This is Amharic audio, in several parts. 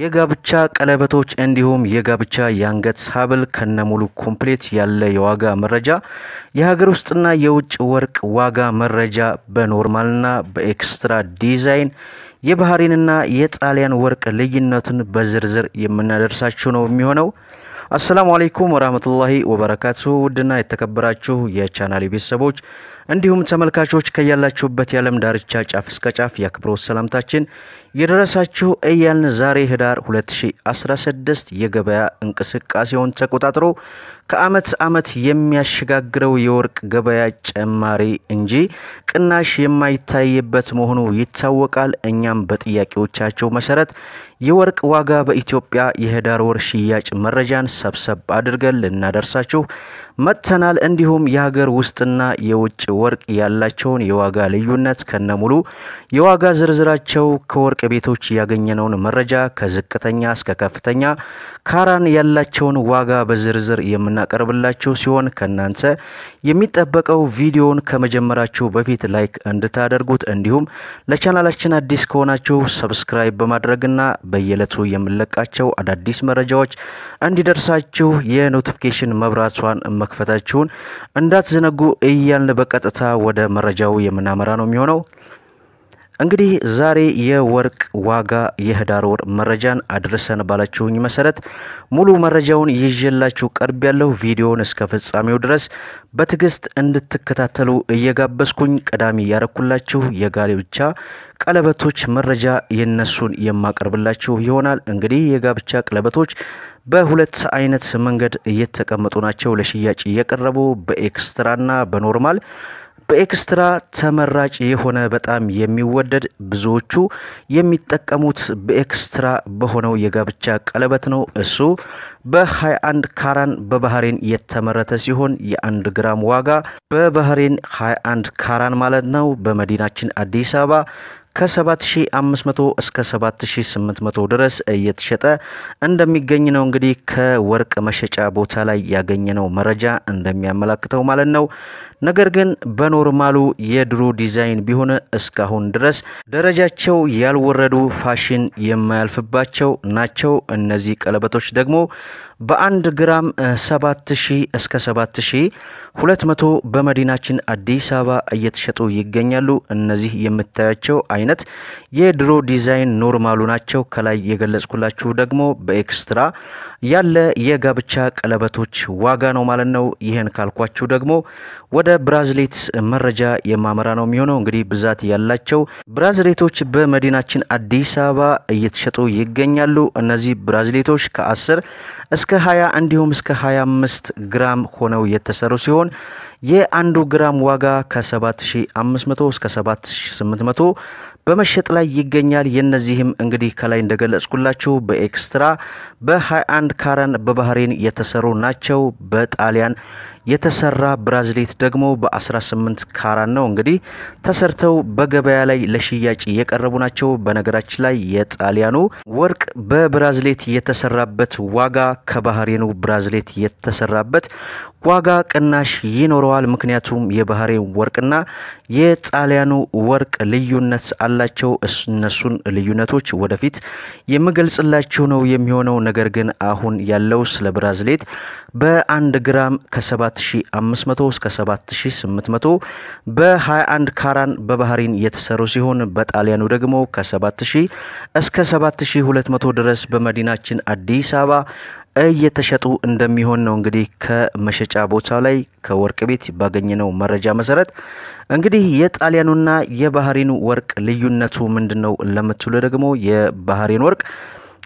የጋብቻ ቀለበቶች እንዲሁም የጋብቻ የአንገት ሀብል ከነሙሉ ኮምፕሌት ያለ የዋጋ መረጃ የሀገር ውስጥና የውጭ ወርቅ ዋጋ መረጃ በኖርማልና በኤክስትራ ዲዛይን የባህሬንና የጣሊያን ወርቅ ልዩነቱን በዝርዝር የምናደርሳችሁ ነው የሚሆነው። አሰላሙ አለይኩም ወራህመቱላሂ ወበረካቱ ውድና የተከበራችሁ የቻናሌ ቤተሰቦች እንዲሁም ተመልካቾች ከያላችሁበት የዓለም ዳርቻ ጫፍ እስከ ጫፍ የአክብሮት ሰላምታችን የደረሳችሁ እያልን ዛሬ ህዳር 2016 የገበያ እንቅስቃሴውን ተቆጣጥሮ ከአመት አመት የሚያሸጋግረው የወርቅ ገበያ ጨማሪ እንጂ ቅናሽ የማይታይበት መሆኑ ይታወቃል። እኛም በጥያቄዎቻቸው መሰረት የወርቅ ዋጋ በኢትዮጵያ የህዳር ወር ሽያጭ መረጃን ሰብሰብ አድርገን ልናደርሳችሁ መጥተናል። እንዲሁም የሀገር ውስጥና የውጭ ወርቅ ያላቸውን የዋጋ ልዩነት ከነሙሉ የዋጋ ዝርዝራቸው ከወርቅ ቤቶች ያገኘነውን መረጃ ከዝቅተኛ እስከ ከፍተኛ ካራን ያላቸውን ዋጋ በዝርዝር የምናቀርብላችሁ ሲሆን ከእናንተ የሚጠበቀው ቪዲዮውን ከመጀመራችሁ በፊት ላይክ እንድታደርጉት እንዲሁም ለቻናላችን አዲስ ከሆናችሁ ሰብስክራይብ በማድረግና በየዕለቱ የምንለቃቸው አዳዲስ መረጃዎች እንዲደርሳችሁ የኖቲፊኬሽን መብራቷን መክፈታችሁን እንዳትዘነጉ እያልን በቀጥታ ወደ መረጃው የምናመራ ነው የሚሆነው። እንግዲህ ዛሬ የወርቅ ዋጋ የህዳር ወር መረጃን አድርሰን ባላችሁኝ መሰረት ሙሉ መረጃውን ይዤላችሁ ቀርብ ያለው ቪዲዮውን እስከ ፍጻሜው ድረስ በትዕግስት እንድትከታተሉ እየጋበዝኩኝ ቀዳሚ ያረኩላችሁ የጋብቻ ቀለበቶች መረጃ የነሱን የማቀርብላችሁ ይሆናል። እንግዲህ የጋብቻ ቀለበቶች በሁለት አይነት መንገድ እየተቀመጡ ናቸው ለሽያጭ እየቀረቡ በኤክስትራና በኖርማል በኤክስትራ ተመራጭ የሆነ በጣም የሚወደድ ብዙዎቹ የሚጠቀሙት በኤክስትራ በሆነው የጋብቻ ቀለበት ነው። እሱ በ21 ካራን በባህሬን የተመረተ ሲሆን የአንድ ግራም ዋጋ በባህሬን 21 ካራን ማለት ነው በመዲናችን አዲስ አበባ ከ7500 እስከ 7800 ድረስ እየተሸጠ እንደሚገኝ ነው። እንግዲህ ከወርቅ መሸጫ ቦታ ላይ ያገኘነው መረጃ እንደሚያመላክተው ማለት ነው። ነገር ግን በኖርማሉ የድሮ ዲዛይን ቢሆን እስካሁን ድረስ ደረጃቸው ያልወረዱ ፋሽን የማያልፍባቸው ናቸው። እነዚህ ቀለበቶች ደግሞ በአንድ ግራም 7000 እስከ 7200 በመዲናችን አዲስ አበባ እየተሸጡ ይገኛሉ። እነዚህ የምታያቸው አይነት የድሮ ዲዛይን ኖርማሉ ናቸው። ከላይ የገለጽኩላችሁ ደግሞ በኤክስትራ ያለ የጋብቻ ቀለበቶች ዋጋ ነው ማለት ነው። ይህን ካልኳችሁ ደግሞ ወደ ብራዝሌት መረጃ የማመራ ነው የሚሆነው። እንግዲህ ብዛት ያላቸው ብራዝሌቶች በመዲናችን አዲስ አበባ እየተሸጡ ይገኛሉ። እነዚህ ብራዝሌቶች ከ10 እስከ 20 እንዲሁም እስከ 25 ግራም ሆነው የተሰሩ ሲሆን የአንዱ ግራም ዋጋ ከ7500 እስከ 7800 በመሸጥ ላይ ይገኛል። የነዚህም እንግዲህ ከላይ እንደገለጽኩላችሁ በኤክስትራ በ21 ካረን በባህሬን የተሰሩ ናቸው። በጣሊያን የተሰራ ብራዝሌት ደግሞ በ18 ካራን ነው እንግዲህ ተሰርተው በገበያ ላይ ለሽያጭ የቀረቡ ናቸው። በነገራችን ላይ የጣሊያኑ ወርቅ በብራዝሌት የተሰራበት ዋጋ ከባህሬኑ ብራዝሌት የተሰራበት ዋጋ ቅናሽ ይኖረዋል። ምክንያቱም የባህሬን ወርቅና የጣሊያኑ ወርቅ ልዩነት አላቸው። እነሱን ልዩነቶች ወደፊት የምገልጽላችሁ ነው የሚሆነው። ነገር ግን አሁን ያለው ስለ ብራዝሌት በአንድ ግራም ከሰባት እስከ 7800 በ21 ካራን በባህሪን የተሰሩ ሲሆን በጣሊያኑ ደግሞ ከ7000 እስከ 7200 ድረስ በመዲናችን አዲስ አበባ እየተሸጡ እንደሚሆን ነው። እንግዲህ ከመሸጫ ቦታው ላይ ከወርቅ ቤት ባገኘነው መረጃ መሰረት እንግዲህ የጣሊያኑና የባህሪኑ ወርቅ ልዩነቱ ምንድን ነው ለምትሉ ደግሞ የባህሪን ወርቅ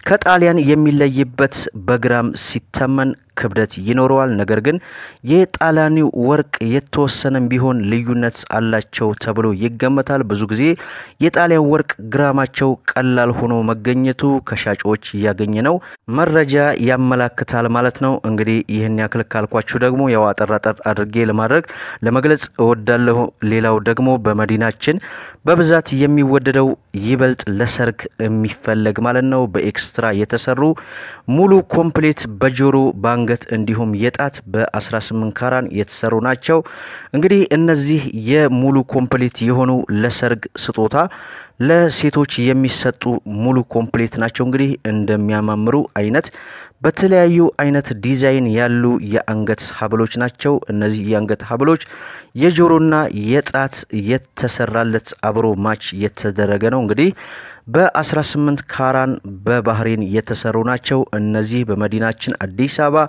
ከጣሊያን የሚለይበት በግራም ሲተመን ክብደት ይኖረዋል። ነገር ግን የጣሊያኒው ወርቅ የተወሰነም ቢሆን ልዩነት አላቸው ተብሎ ይገመታል። ብዙ ጊዜ የጣሊያን ወርቅ ግራማቸው ቀላል ሆኖ መገኘቱ ከሻጮች እያገኘ ነው መረጃ ያመላክታል ማለት ነው። እንግዲህ ይህን ያክል ካልኳችሁ ደግሞ ያው አጠር አጠር አድርጌ ለማድረግ ለመግለጽ እወዳለሁ። ሌላው ደግሞ በመዲናችን በብዛት የሚወደደው ይበልጥ ለሰርግ የሚፈለግ ማለት ነው በኤክስትራ የተሰሩ ሙሉ ኮምፕሌት በጆሮ ባንክ የአንገት እንዲሁም የጣት በ18 ካራን የተሰሩ ናቸው። እንግዲህ እነዚህ የሙሉ ኮምፕሊት የሆኑ ለሰርግ ስጦታ ለሴቶች የሚሰጡ ሙሉ ኮምፕሌት ናቸው። እንግዲህ እንደሚያማምሩ አይነት በተለያዩ አይነት ዲዛይን ያሉ የአንገት ሀብሎች ናቸው። እነዚህ የአንገት ሀብሎች የጆሮና የጣት የተሰራለት አብሮ ማች የተደረገ ነው። እንግዲህ በ18 ካራን በባህሬን የተሰሩ ናቸው። እነዚህ በመዲናችን አዲስ አበባ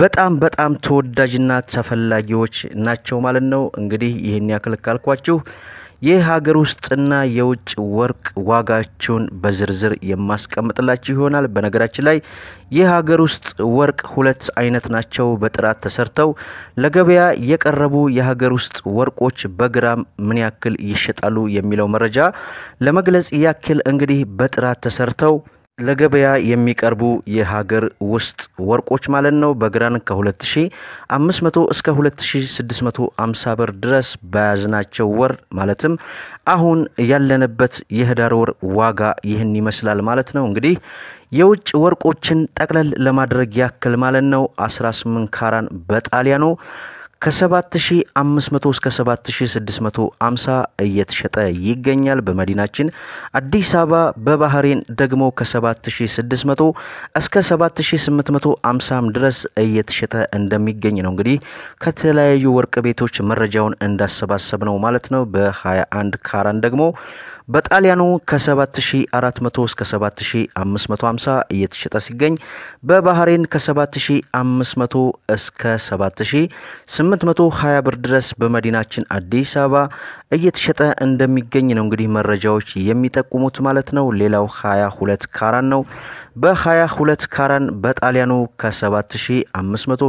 በጣም በጣም ተወዳጅና ተፈላጊዎች ናቸው ማለት ነው። እንግዲህ ይህን ያክል ካልኳችሁ የሀገር ውስጥና የውጭ ወርቅ ዋጋቸውን በዝርዝር የማስቀምጥላችሁ ይሆናል። በነገራችን ላይ የሀገር ውስጥ ወርቅ ሁለት አይነት ናቸው። በጥራት ተሰርተው ለገበያ የቀረቡ የሀገር ውስጥ ወርቆች በግራም ምን ያክል ይሸጣሉ የሚለው መረጃ ለመግለጽ ያክል እንግዲህ በጥራት ተሰርተው ለገበያ የሚቀርቡ የሀገር ውስጥ ወርቆች ማለት ነው። በግራን ከ2500 እስከ 2650 ብር ድረስ በያዝናቸው ወር ማለትም አሁን ያለንበት የህዳር ወር ዋጋ ይህን ይመስላል ማለት ነው። እንግዲህ የውጭ ወርቆችን ጠቅለል ለማድረግ ያክል ማለት ነው 18 ካራን በጣሊያኑ ከ7500 እስከ 7650 እየተሸጠ ይገኛል። በመዲናችን አዲስ አበባ በባህሬን ደግሞ ከ7600 እስከ 7850 ድረስ እየተሸጠ እንደሚገኝ ነው። እንግዲህ ከተለያዩ ወርቅ ቤቶች መረጃውን እንዳሰባሰብ ነው ማለት ነው። በ21 ካራን ደግሞ በጣሊያኑ ከ7400 እስከ 7550 እየተሸጠ ሲገኝ በባህሬን ከ7500 እስከ 7820 ብር ድረስ በመዲናችን አዲስ አበባ እየተሸጠ እንደሚገኝ ነው እንግዲህ መረጃዎች የሚጠቁሙት ማለት ነው። ሌላው 22 ካራን ነው። በ22 ካራን በጣሊያኑ ከ7500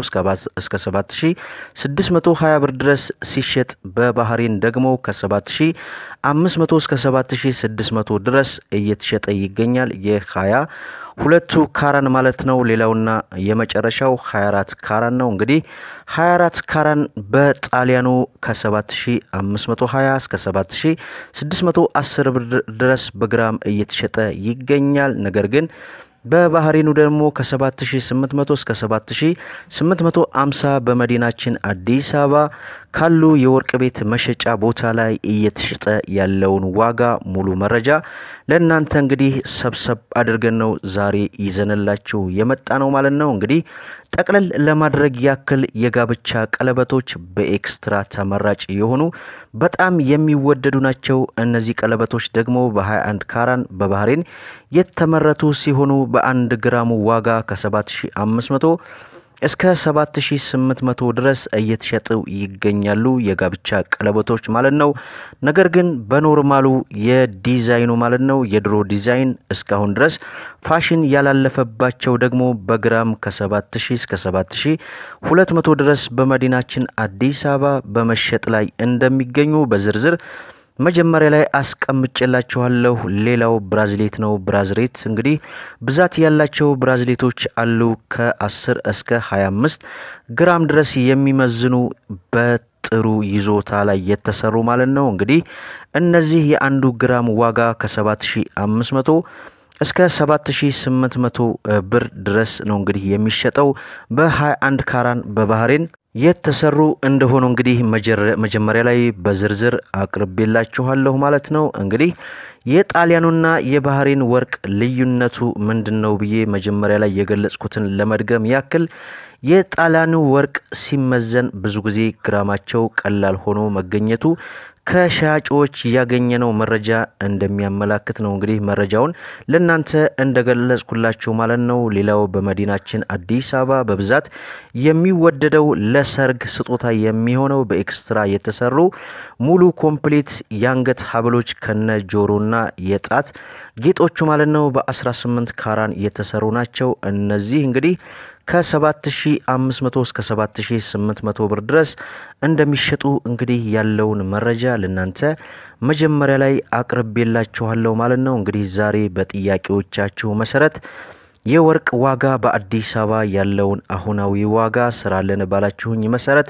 እስከ 7620 ብር ድረስ ሲሸጥ በባህሬን ደግሞ ከ7500 እስከ 7600 ድረስ እየተሸጠ ይገኛል። ሁለቱ ካራን ማለት ነው። ሌላውና የመጨረሻው 24 ካራን ነው። እንግዲህ 24 ካራን በጣሊያኑ ከ7520 እስከ 7610 ብር ድረስ በግራም እየተሸጠ ይገኛል። ነገር ግን በባህሬኑ ደግሞ ከ7800 እስከ 7850 በመዲናችን አዲስ አበባ ካሉ የወርቅ ቤት መሸጫ ቦታ ላይ እየተሸጠ ያለውን ዋጋ ሙሉ መረጃ ለእናንተ እንግዲህ ሰብሰብ አድርገን ነው ዛሬ ይዘንላችሁ የመጣ ነው ማለት ነው። እንግዲህ ጠቅለል ለማድረግ ያክል የጋብቻ ቀለበቶች በኤክስትራ ተመራጭ የሆኑ በጣም የሚወደዱ ናቸው። እነዚህ ቀለበቶች ደግሞ በ21 ካራን በባህሬን የተመረቱ ሲሆኑ በአንድ ግራሙ ዋጋ ከ7500 እስከ 7800 ድረስ እየተሸጡ ይገኛሉ። የጋብቻ ቀለበቶች ማለት ነው። ነገር ግን በኖርማሉ የዲዛይኑ ማለት ነው የድሮ ዲዛይን እስካሁን ድረስ ፋሽን ያላለፈባቸው ደግሞ በግራም ከ7000 እስከ 7200 ድረስ በመዲናችን አዲስ አበባ በመሸጥ ላይ እንደሚገኙ በዝርዝር መጀመሪያ ላይ አስቀምጬላችኋለሁ። ሌላው ብራዝሌት ነው። ብራዝሌት እንግዲህ ብዛት ያላቸው ብራዝሌቶች አሉ። ከ10 እስከ 25 ግራም ድረስ የሚመዝኑ በጥሩ ይዞታ ላይ የተሰሩ ማለት ነው። እንግዲህ እነዚህ የአንዱ ግራም ዋጋ ከ7500 እስከ 7800 ብር ድረስ ነው እንግዲህ የሚሸጠው በ21 ካራን በባህሬን የተሰሩ እንደሆኑ እንግዲህ መጀመሪያ ላይ በዝርዝር አቅርቤላችኋለሁ ማለት ነው። እንግዲህ የጣሊያኑና የባህሬን ወርቅ ልዩነቱ ምንድን ነው ብዬ መጀመሪያ ላይ የገለጽኩትን ለመድገም ያክል የጣሊያኑ ወርቅ ሲመዘን ብዙ ጊዜ ግራማቸው ቀላል ሆኖ መገኘቱ ከሻጮች ያገኘነው መረጃ እንደሚያመላክት ነው። እንግዲህ መረጃውን ለእናንተ እንደገለጽኩላችሁ ማለት ነው። ሌላው በመዲናችን አዲስ አበባ በብዛት የሚወደደው ለሰርግ ስጦታ የሚሆነው በኤክስትራ የተሰሩ ሙሉ ኮምፕሊት የአንገት ሀብሎች ከነ ጆሮና የጣት ጌጦቹ ማለት ነው በ18 ካራን የተሰሩ ናቸው። እነዚህ እንግዲህ ከ7500 እስከ 7800 ብር ድረስ እንደሚሸጡ እንግዲህ ያለውን መረጃ ለናንተ መጀመሪያ ላይ አቅርቤላችኋለሁ ማለት ነው። እንግዲህ ዛሬ በጥያቄዎቻችሁ መሰረት የወርቅ ዋጋ በአዲስ አበባ ያለውን አሁናዊ ዋጋ ስራለን ባላችሁኝ መሰረት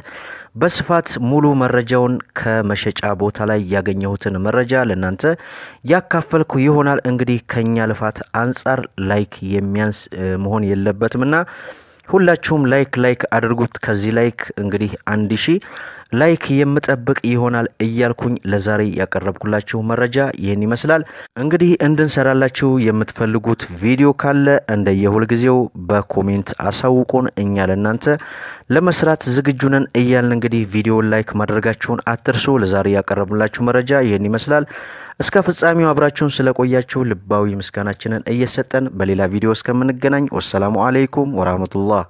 በስፋት ሙሉ መረጃውን ከመሸጫ ቦታ ላይ ያገኘሁትን መረጃ ለእናንተ ያካፈልኩ ይሆናል። እንግዲህ ከኛ ልፋት አንጻር ላይክ የሚያንስ መሆን የለበትምና ሁላችሁም ላይክ ላይክ አድርጉት። ከዚህ ላይክ እንግዲህ አንድ ሺህ ላይክ የምጠብቅ ይሆናል እያልኩኝ ለዛሬ ያቀረብኩላችሁ መረጃ ይህን ይመስላል። እንግዲህ እንድንሰራላችሁ የምትፈልጉት ቪዲዮ ካለ እንደ የሁልጊዜው በኮሜንት አሳውቁን። እኛ ለእናንተ ለመስራት ዝግጁ ነን እያልን እንግዲህ ቪዲዮ ላይክ ማድረጋችሁን አትርሱ። ለዛሬ ያቀረብላችሁ መረጃ ይህን ይመስላል። እስከ ፍጻሜው አብራችሁን ስለቆያችሁ ልባዊ ምስጋናችንን እየሰጠን በሌላ ቪዲዮ እስከምንገናኝ ወሰላሙ አሌይኩም ወራህመቱላህ